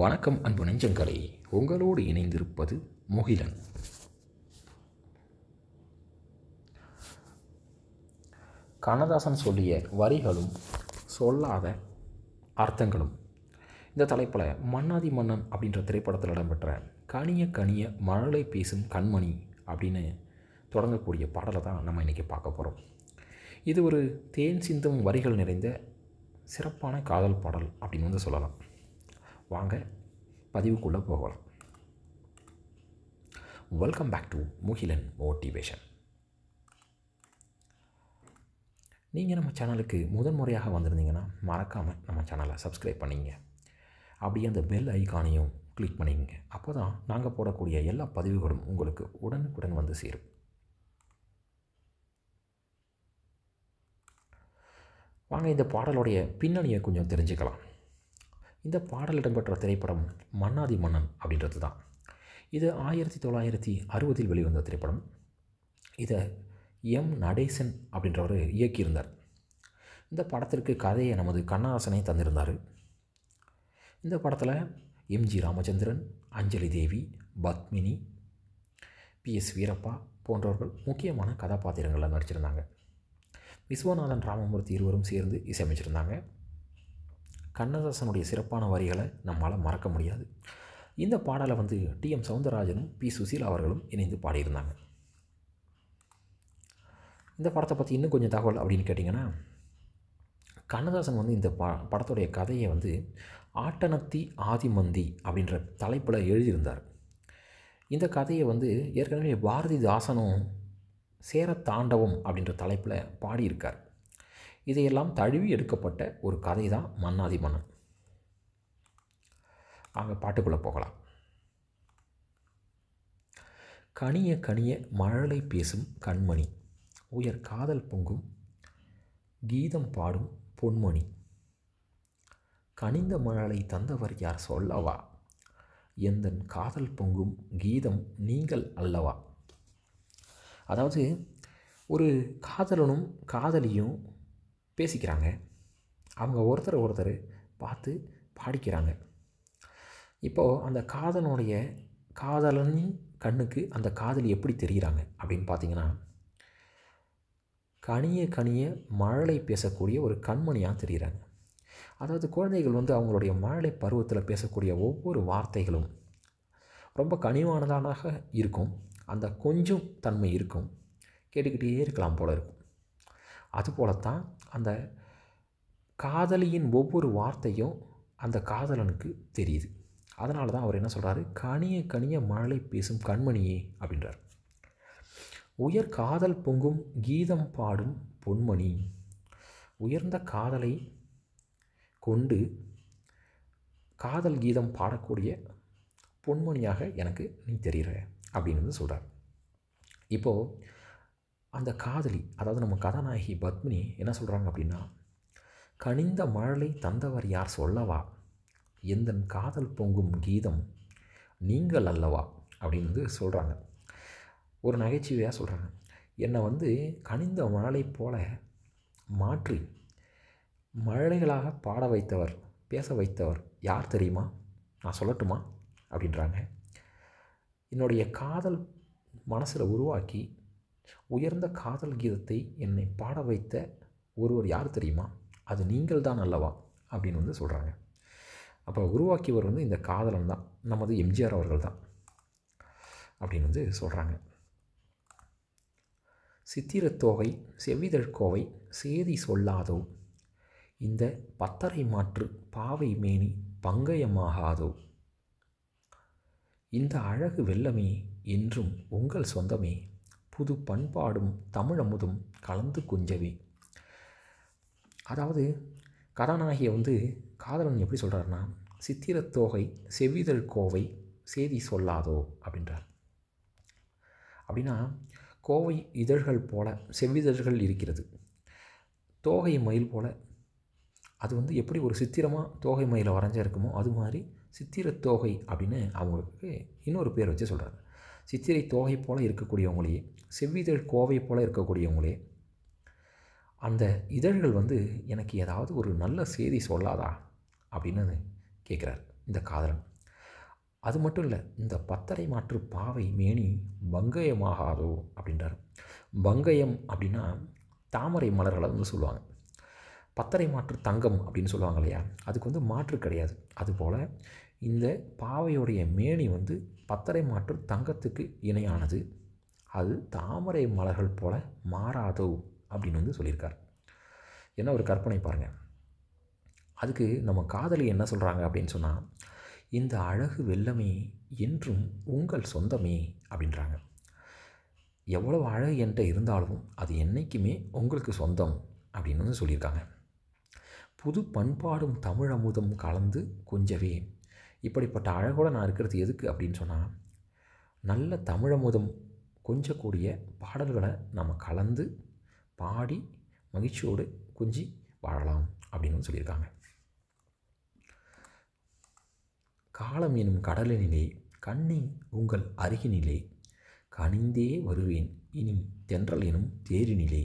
வணக்கம் அன்பு நெஞ்சங்களை உங்களோடு இணைந்திருப்பது முகிலன் கண்ணதாசன் சொல்லிய வரிகளும் சொல்லாத அர்த்தங்களும் இந்த தலைப்பில் மன்னாதி மன்னன் அப்படின்ற திரைப்படத்தில் இடம்பெற்ற கனிய கனிய மழலை பேசும் கண்மணி அப்படின்னு தொடங்கக்கூடிய பாடலை தான் நம்ம இன்றைக்கி பார்க்க போகிறோம் இது ஒரு தேன் சிந்தும் வரிகள் நிறைந்த சிறப்பான காதல் பாடல் அப்படின்னு வந்து சொல்லலாம் வாங்க பதிவுக்குள்ளே போகலாம் welcome back to Mugilan motivation நீங்கள் நம்ம சேனலுக்கு முதன் முறையாக வந்திருந்தீங்கன்னா மறக்காமல் நம்ம சேனலை சப்ஸ்கிரைப் பண்ணிங்க அப்படியே அந்த பெல் ஐக்கானையும் கிளிக் பண்ணிங்க அப்போ தான் நாங்கள் போடக்கூடிய எல்லா பதிவுகளும் உங்களுக்கு உடனுக்குடன் வந்து சேரும் வாங்க இந்த பாடலுடைய பின்னணியை கொஞ்சம் தெரிஞ்சுக்கலாம் இந்த பாடல் இடம்பெற்ற திரைப்படம் மன்னாதி மன்னன் அப்படின்றது தான் இது ஆயிரத்தி தொள்ளாயிரத்தி அறுபதில் வெளிவந்த திரைப்படம் இதை எம் நடேசன் அப்படின்றவர் இயக்கியிருந்தார் இந்த படத்திற்கு கதையை நமது கண்ணதாசனை தந்திருந்தார் இந்த படத்தில் M G Ramachandran Anjali Devi Padmini P S Veerappa போன்றவர்கள் முக்கியமான கதாபாத்திரங்களில் நடிச்சிருந்தாங்க விஸ்வநாதன் ராமமூர்த்தி இருவரும் சேர்ந்து இசையமைச்சிருந்தாங்க கண்ணதாசனுடைய சிறப்பான வரிகளை நம்மளால் மறக்க முடியாது இந்த பாடலை வந்து டி எம் சவுந்தரராஜனும் பி சுசீல் அவர்களும் இணைந்து பாடியிருந்தாங்க இந்த படத்தை பற்றி இன்னும் கொஞ்சம் தகவல் அப்படின்னு கேட்டிங்கன்னா கண்ணதாசன் வந்து இந்த ப படத்துடைய கதையை வந்து ஆட்டனத்தி ஆதிமந்தி அப்படின்ற தலைப்பில் எழுதியிருந்தார் இந்த கதையை வந்து ஏற்கனவே பாரதிதாசனும் சேர தாண்டவம் அப்படின்ற தலைப்பில் பாடியிருக்கார் இதையெல்லாம் தழுவி எடுக்கப்பட்ட ஒரு கதை தான் மன்னாதி மன்னன் ஆக பாட்டுக்குள்ளே போகலாம் கனிய கனிய மழலை பேசும் கண்மணி உயர் காதல் பொங்கும் கீதம் பாடும் பொன்மணி கனிந்த மழலை தந்தவர் யார் சொல்லவா எந்தன் காதல் பொங்கும் கீதம் நீங்கள் அல்லவா அதாவது ஒரு காதலனும் காதலியும் பேசிக்கிறாங்க அவங்க ஒருத்தர் ஒருத்தர் பார்த்து பாடிக்கிறாங்க இப்போது அந்த காதலனுடைய காதலன் கண்ணுக்கு அந்த காதல் எப்படி தெரிகிறாங்க அப்படின்னு பார்த்தீங்கன்னா கனிய கனிய மழலை பேசக்கூடிய ஒரு கண்மணியாக தெரிகிறாங்க அதாவது குழந்தைகள் வந்து அவங்களுடைய மழலை பருவத்தில் பேசக்கூடிய ஒவ்வொரு வார்த்தைகளும் ரொம்ப கனிவானதாக இருக்கும் அந்த கொஞ்சம் தன்மை இருக்கும் கேட்டுக்கிட்டே இருக்கலாம் போல இருக்கும் தான் அந்த காதலியின் ஒவ்வொரு வார்த்தையும் அந்த காதலனுக்கு தெரியுது அதனால தான் அவர் என்ன சொல்கிறாரு கனிய கனிய மழலை பேசும் கண்மணியே அப்படின்றார் உயர் காதல் பொங்கும் கீதம் பாடும் பொன்மணி உயர்ந்த காதலை கொண்டு காதல் கீதம் பாடக்கூடிய பொன்மணியாக எனக்கு நீ தெரிகிற அப்படின்னு வந்து சொல்கிறார் இப்போது அந்த காதலி அதாவது நம்ம கதாநாயகி பத்மினி என்ன சொல்கிறாங்க அப்படின்னா கனிந்த மழலை தந்தவர் யார் சொல்லவா எந்த காதல் பொங்கும் கீதம் நீங்கள் அல்லவா அப்படின்னு வந்து சொல்கிறாங்க ஒரு நகைச்சுவையாக சொல்கிறாங்க என்னை வந்து கனிந்த மழலை போல மாற்றி மழலைகளாக பாட வைத்தவர் பேச வைத்தவர் யார் தெரியுமா நான் சொல்லட்டுமா அப்படின்றாங்க என்னுடைய காதல் மனசில் உருவாக்கி உயர்ந்த காதல் கீதத்தை என்னை பாட வைத்த ஒருவர் யார் தெரியுமா அது நீங்கள் தான் அல்லவா அப்படின்னு வந்து சொல்கிறாங்க அப்போ உருவாக்கியவர் வந்து இந்த காதலன் தான் நமது எம்ஜிஆர் அவர்கள் தான் அப்படின்னு வந்து சொல்கிறாங்க சித்திரத்தோகை செவ்விதழ்கோவை சேதி சொல்லாதோ இந்த பத்தரை மாற்று பாவை மேனி பங்கயமாகாதோ இந்த அழகு வெள்ளமே என்றும் உங்கள் சொந்தமே புது பண்பாடும் தமிழமுதும் கலந்து கொஞ்சவே அதாவது கதாநாயகியை வந்து காதலன் எப்படி சொல்கிறாருன்னா சித்திரத்தோகை செவிதழ் கோவை செய்தி சொல்லாதோ அப்படின்றார் அப்படின்னா கோவை இதழ்கள் போல செவ்விதழ்கள் இருக்கிறது தோகை மயில் போல அது வந்து எப்படி ஒரு சித்திரமாக தோகை மயிலை வரைஞ்சிருக்குமோ அது மாதிரி சித்திரத்தோகை அப்படின்னு அவங்களுக்கு இன்னொரு பேர் வச்சு சொல்கிறாரு சித்திரை தோகை போல் இருக்கக்கூடியவங்களே செவ்விதழ் கோவை போல் இருக்கக்கூடியவங்களே அந்த இதழ்கள் வந்து எனக்கு ஏதாவது ஒரு நல்ல செய்தி சொல்லாதா அப்படின்னு கேட்குறார் இந்த காதலன் அது மட்டும் இல்லை இந்த பத்தரை மாற்று பாவை மேனி பங்கயமாகாதோ அப்படின்றார் பங்கயம் அப்படின்னா தாமரை மலர்களை வந்து சொல்லுவாங்க பத்தரை மாற்று தங்கம் அப்படின்னு சொல்லுவாங்க இல்லையா அதுக்கு வந்து மாற்று கிடையாது அதுபோல் இந்த பாவையுடைய மேனி வந்து பத்தரை மாற்று தங்கத்துக்கு இணையானது அது தாமரை மலர்கள் போல மாறாதோ அப்படின்னு வந்து சொல்லியிருக்கார் என்ன ஒரு கற்பனை பாருங்கள் அதுக்கு நம்ம காதலி என்ன சொல்கிறாங்க அப்படின்னு சொன்னால் இந்த அழகு வெள்ளமே என்றும் உங்கள் சொந்தமே அப்படின்றாங்க எவ்வளவு அழகு என்கிட்ட இருந்தாலும் அது என்றைக்குமே உங்களுக்கு சொந்தம் அப்படின்னு வந்து சொல்லியிருக்காங்க புது பண்பாடும் தமிழ் அமுதம் கலந்து கொஞ்சவே இப்படிப்பட்ட அழகோடு நான் இருக்கிறது எதுக்கு அப்படின்னு சொன்னால் நல்ல தமிழமுதம் கொஞ்சக்கூடிய பாடல்களை நம்ம கலந்து பாடி மகிழ்ச்சியோடு குஞ்சி வாழலாம் அப்படின்னு சொல்லியிருக்காங்க காலம் எனும் கடலினிலே கண்ணி உங்கள் அருகினிலே கனிந்தே வருவேன் இனி தென்றல் எனும் தேரினிலே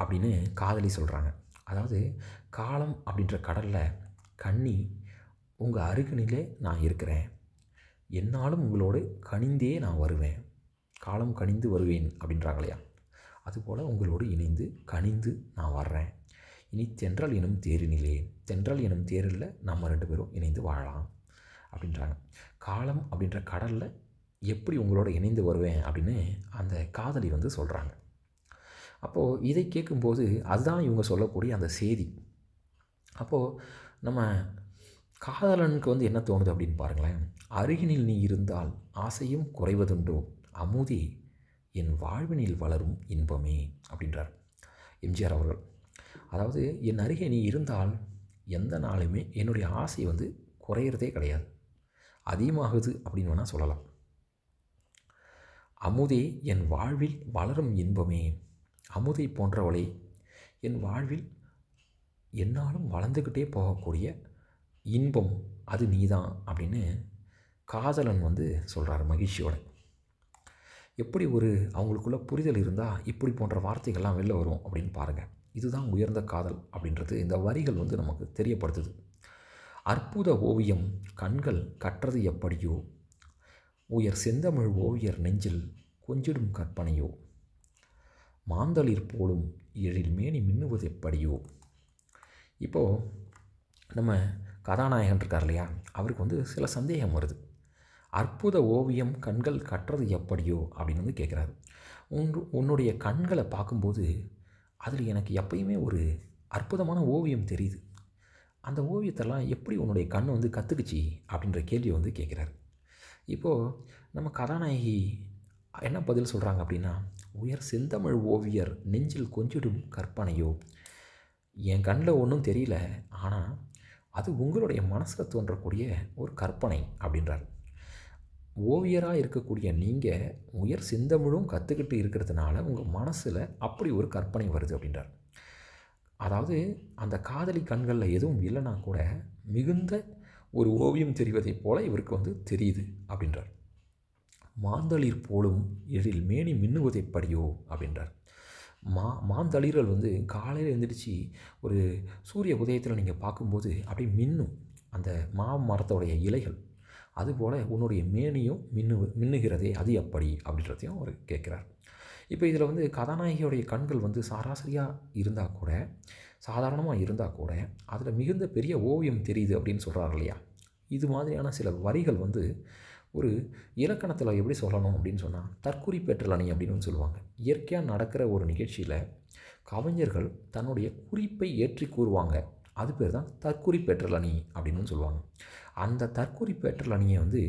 அப்படின்னு காதலி சொல்கிறாங்க அதாவது காலம் அப்படின்ற கடலில் கண்ணி உங்கள் அருகினிலே நான் இருக்கிறேன் என்னாலும் உங்களோடு கனிந்தே நான் வருவேன் காலம் கணிந்து வருவேன் அப்படின்றாங்களையா அதுபோல் உங்களோடு இணைந்து கனிந்து நான் வர்றேன் இனி தென்றல் எனும் தேரினிலே தென்றல் எனும் தேரில் நம்ம ரெண்டு பேரும் இணைந்து வாழலாம் அப்படின்றாங்க காலம் அப்படின்ற கடலில் எப்படி உங்களோட இணைந்து வருவேன் அப்படின்னு அந்த காதலி வந்து சொல்கிறாங்க அப்போது இதை கேட்கும்போது அதுதான் இவங்க சொல்லக்கூடிய அந்த செய்தி அப்போது நம்ம காதலனுக்கு வந்து என்ன தோணுது அப்படின்னு பாருங்களேன் அருகினில் நீ இருந்தால் ஆசையும் குறைவதுண்டோ அமுதி என் வாழ்வினில் வளரும் இன்பமே அப்படின்றார் எம்ஜிஆர் அவர்கள் அதாவது என் அருகே நீ இருந்தால் எந்த நாளுமே என்னுடைய ஆசை வந்து குறையிறதே கிடையாது அதிகமாகுது அப்படின்னு வேணால் சொல்லலாம் அமுதே என் வாழ்வில் வளரும் இன்பமே அமுதை போன்றவளே என் வாழ்வில் என்னாலும் வளர்ந்துக்கிட்டே போகக்கூடிய இன்பம் அது நீதான் அப்படின்னு காதலன் வந்து சொல்கிறார் மகிழ்ச்சியோட எப்படி ஒரு அவங்களுக்குள்ள புரிதல் இருந்தால் இப்படி போன்ற வார்த்தைகள்லாம் வெளில வரும் அப்படின்னு பாருங்கள் இதுதான் உயர்ந்த காதல் அப்படின்றது இந்த வரிகள் வந்து நமக்கு தெரியப்படுத்துது அற்புத ஓவியம் கண்கள் கற்றது எப்படியோ உயர் செந்தமிழ் ஓவியர் நெஞ்சில் கொஞ்சிடும் கற்பனையோ மாந்தளிர் போலும் எழில் மேனி மின்னுவது எப்படியோ இப்போது நம்ம கதாநாயகன் இருக்கார் இல்லையா அவருக்கு வந்து சில சந்தேகம் வருது அற்புத ஓவியம் கண்கள் கட்டுறது எப்படியோ அப்படின்னு வந்து கேட்குறாரு உன் உன்னுடைய கண்களை பார்க்கும்போது அதில் எனக்கு எப்பயுமே ஒரு அற்புதமான ஓவியம் தெரியுது அந்த ஓவியத்தெல்லாம் எப்படி உன்னுடைய கண் வந்து கற்றுக்குச்சி அப்படின்ற கேள்வியை வந்து கேட்குறாரு இப்போது நம்ம கதாநாயகி என்ன பதில் சொல்கிறாங்க அப்படின்னா உயர் செந்தமிழ் ஓவியர் நெஞ்சில் கொஞ்சிடும் கற்பனையோ என் கண்ணில் ஒன்றும் தெரியல ஆனால் அது உங்களுடைய மனசில் தோன்றக்கூடிய ஒரு கற்பனை அப்படின்றார் ஓவியராக இருக்கக்கூடிய நீங்கள் உயர் சிந்த முழுவதும் கற்றுக்கிட்டு இருக்கிறதுனால உங்கள் மனசில் அப்படி ஒரு கற்பனை வருது அப்படின்றார் அதாவது அந்த காதலி கண்களில் எதுவும் இல்லைனா கூட மிகுந்த ஒரு ஓவியம் தெரிவதைப் போல இவருக்கு வந்து தெரியுது அப்படின்றார் மாந்தளிர் போலும் எழில் மேனி மின்னுவதைப் படியோ அப்படின்றார் மா மாந்தளிர்கள் வந்து காலையில் எழுந்திரிச்சு ஒரு சூரிய உதயத்தில் நீங்கள் பார்க்கும்போது அப்படியே மின்னும் அந்த மா மரத்தோடைய இலைகள் அதுபோல் உன்னுடைய மேனியும் மின்னு மின்னுகிறதே அது எப்படி அப்படின்றதையும் அவர் கேட்குறார் இப்போ இதில் வந்து கதாநாயகியோடைய கண்கள் வந்து சராசரியாக இருந்தால் கூட சாதாரணமாக இருந்தால் கூட அதில் மிகுந்த பெரிய ஓவியம் தெரியுது அப்படின்னு சொல்கிறார் இல்லையா இது மாதிரியான சில வரிகள் வந்து ஒரு இலக்கணத்தில் எப்படி சொல்லணும் அப்படின்னு சொன்னால் தற்குறி பெற்றலணி அப்படின்னு சொல்லுவாங்க இயற்கையாக நடக்கிற ஒரு நிகழ்ச்சியில் கவிஞர்கள் தன்னுடைய குறிப்பை ஏற்றி கூறுவாங்க அது பேர் தான் தற்குறி பெற்றலணி அப்படின்னு சொல்லுவாங்க அந்த தற்குறி பெற்றலணியை வந்து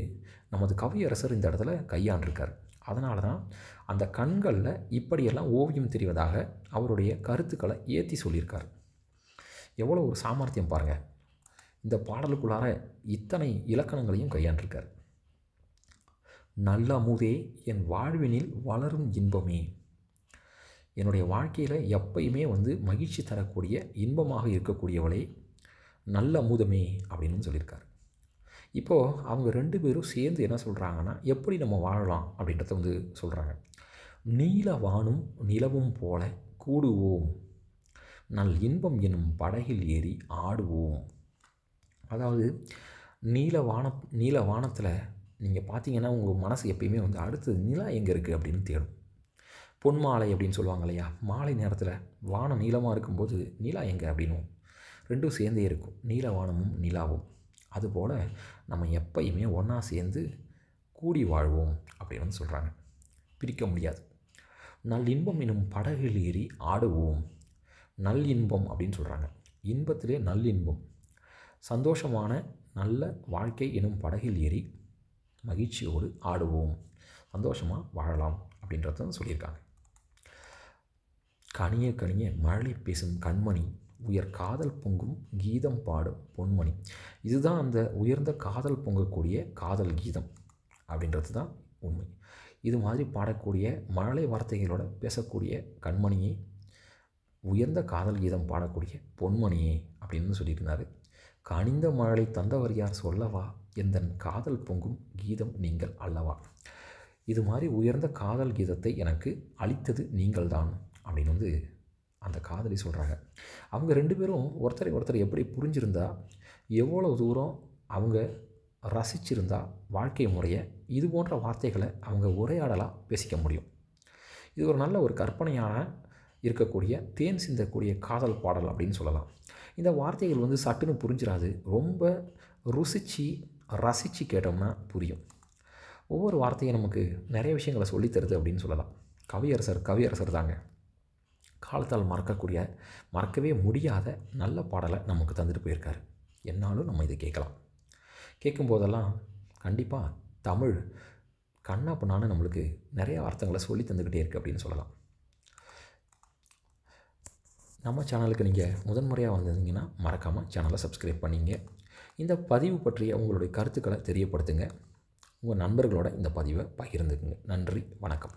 நமது கவியரசர் இந்த இடத்துல கையாண்டிருக்கார் அதனால தான் அந்த கண்களில் இப்படியெல்லாம் ஓவியம் தெரிவதாக அவருடைய கருத்துக்களை ஏற்றி சொல்லியிருக்கார் எவ்வளோ ஒரு சாமர்த்தியம் பாருங்கள் இந்த பாடலுக்குள்ளார இத்தனை இலக்கணங்களையும் கையாண்டிருக்கார் நல்ல அமுதே என் வாழ்வினில் வளரும் இன்பமே என்னுடைய வாழ்க்கையில் எப்பயுமே வந்து மகிழ்ச்சி தரக்கூடிய இன்பமாக இருக்கக்கூடியவளை நல்ல அமுதமே அப்படின்னு சொல்லியிருக்காரு இப்போது அவங்க ரெண்டு பேரும் சேர்ந்து என்ன சொல்கிறாங்கன்னா எப்படி நம்ம வாழலாம் அப்படின்றத வந்து சொல்கிறாங்க நீல வானும் நிலவும் போல கூடுவோம் நல் இன்பம் என்னும் படகில் ஏறி ஆடுவோம் அதாவது நீல வான நீல வானத்தில் நீங்கள் பார்த்தீங்கன்னா உங்கள் மனசு எப்பயுமே வந்து அடுத்தது நிலா எங்கே இருக்குது அப்படின்னு தேடும் பொன் மாலை அப்படின்னு சொல்லுவாங்க இல்லையா மாலை நேரத்தில் வானம் நீளமாக இருக்கும்போது நிலா எங்கே அப்படின்னும் ரெண்டும் சேர்ந்தே இருக்கும் நீல வானமும் நிலாவும் அதுபோல் நம்ம எப்பயுமே ஒன்றா சேர்ந்து கூடி வாழ்வோம் அப்படின்னு வந்து சொல்கிறாங்க பிரிக்க முடியாது நல் இன்பம் என்னும் படகில் ஏறி ஆடுவோம் நல் இன்பம் அப்படின்னு சொல்கிறாங்க இன்பத்திலே இன்பம் சந்தோஷமான நல்ல வாழ்க்கை எனும் படகில் ஏறி மகிழ்ச்சியோடு ஆடுவோம் சந்தோஷமாக வாழலாம் அப்படின்றத சொல்லியிருக்காங்க கனிய கனிய மழலை பேசும் கண்மணி உயர் காதல் பொங்கும் கீதம் பாடும் பொன்மணி இதுதான் அந்த உயர்ந்த காதல் பொங்கக்கூடிய காதல் கீதம் அப்படின்றது தான் உண்மை இது மாதிரி பாடக்கூடிய மழலை வார்த்தைகளோட பேசக்கூடிய கண்மணியை உயர்ந்த காதல் கீதம் பாடக்கூடிய பொன்மணியே அப்படின்னு சொல்லியிருந்தார் கனிந்த மழலை தந்தவர் யார் சொல்லவா எந்தன் காதல் பொங்கும் கீதம் நீங்கள் அல்லவா இது மாதிரி உயர்ந்த காதல் கீதத்தை எனக்கு அளித்தது நீங்கள் தான் அப்படின்னு வந்து அந்த காதலி சொல்கிறாங்க அவங்க ரெண்டு பேரும் ஒருத்தரை ஒருத்தர் எப்படி புரிஞ்சிருந்தா எவ்வளோ தூரம் அவங்க ரசிச்சிருந்தா வாழ்க்கை முறையை இது போன்ற வார்த்தைகளை அவங்க உரையாடலாக பேசிக்க முடியும் இது ஒரு நல்ல ஒரு கற்பனையான இருக்கக்கூடிய தேன் சிந்தக்கூடிய காதல் பாடல் அப்படின்னு சொல்லலாம் இந்த வார்த்தைகள் வந்து சட்டுன்னு புரிஞ்சிடாது ரொம்ப ருசித்து ரசித்து கேட்டோம்னா புரியும் ஒவ்வொரு வார்த்தையும் நமக்கு நிறைய விஷயங்களை சொல்லித்தருது அப்படின்னு சொல்லலாம் கவியரசர் கவியரசர் தாங்க காலத்தால் மறக்கக்கூடிய மறக்கவே முடியாத நல்ல பாடலை நமக்கு தந்துட்டு போயிருக்காரு என்னாலும் நம்ம இதை கேட்கலாம் கேட்கும்போதெல்லாம் கண்டிப்பாக தமிழ் கண்ணா நம்மளுக்கு நிறைய அர்த்தங்களை சொல்லி தந்துக்கிட்டே இருக்குது அப்படின்னு சொல்லலாம் நம்ம சேனலுக்கு நீங்கள் முதன்முறையாக வந்திருந்தீங்கன்னா மறக்காமல் சேனலை சப்ஸ்கிரைப் பண்ணிங்க இந்த பதிவு பற்றிய உங்களுடைய கருத்துக்களை தெரியப்படுத்துங்க உங்கள் நண்பர்களோட இந்த பதிவை பகிர்ந்துக்குங்க நன்றி வணக்கம்